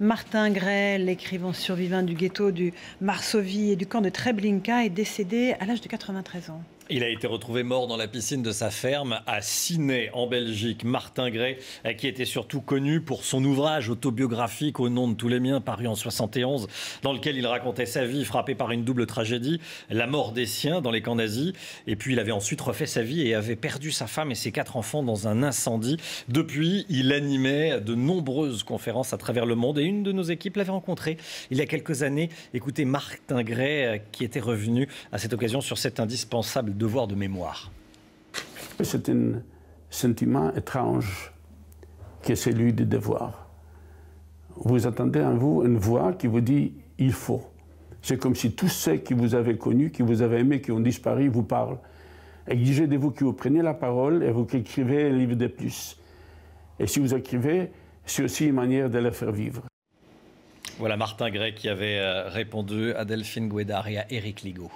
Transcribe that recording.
Martin Gray, l'écrivain survivant du ghetto du Marsovie et du camp de Treblinka, est décédé à l'âge de 93 ans. Il a été retrouvé mort dans la piscine de sa ferme à Ciney, en Belgique. Martin Gray, euh, qui était surtout connu pour son ouvrage autobiographique Au nom de tous les miens, paru en 71, dans lequel il racontait sa vie frappée par une double tragédie, la mort des siens dans les camps nazis. Et puis il avait ensuite refait sa vie et avait perdu sa femme et ses quatre enfants dans un incendie. Depuis, il animait de nombreuses conférences à travers le monde et une de nos équipes l'avait rencontré il y a quelques années. Écoutez Martin Gray, euh, qui était revenu à cette occasion sur cet indispensable devoir de mémoire. C'est un sentiment étrange qui est celui du devoir. Vous attendez en vous une voix qui vous dit il faut. C'est comme si tous ceux qui vous avez connus, qui vous avez aimés, qui ont disparu, vous parlent. Exigez de vous que vous preniez la parole et vous écrivez un livre de plus. Et si vous écrivez, c'est aussi une manière de les faire vivre. Voilà Martin Gray qui avait euh, répondu à Delphine Guédard et à Éric Ligaud.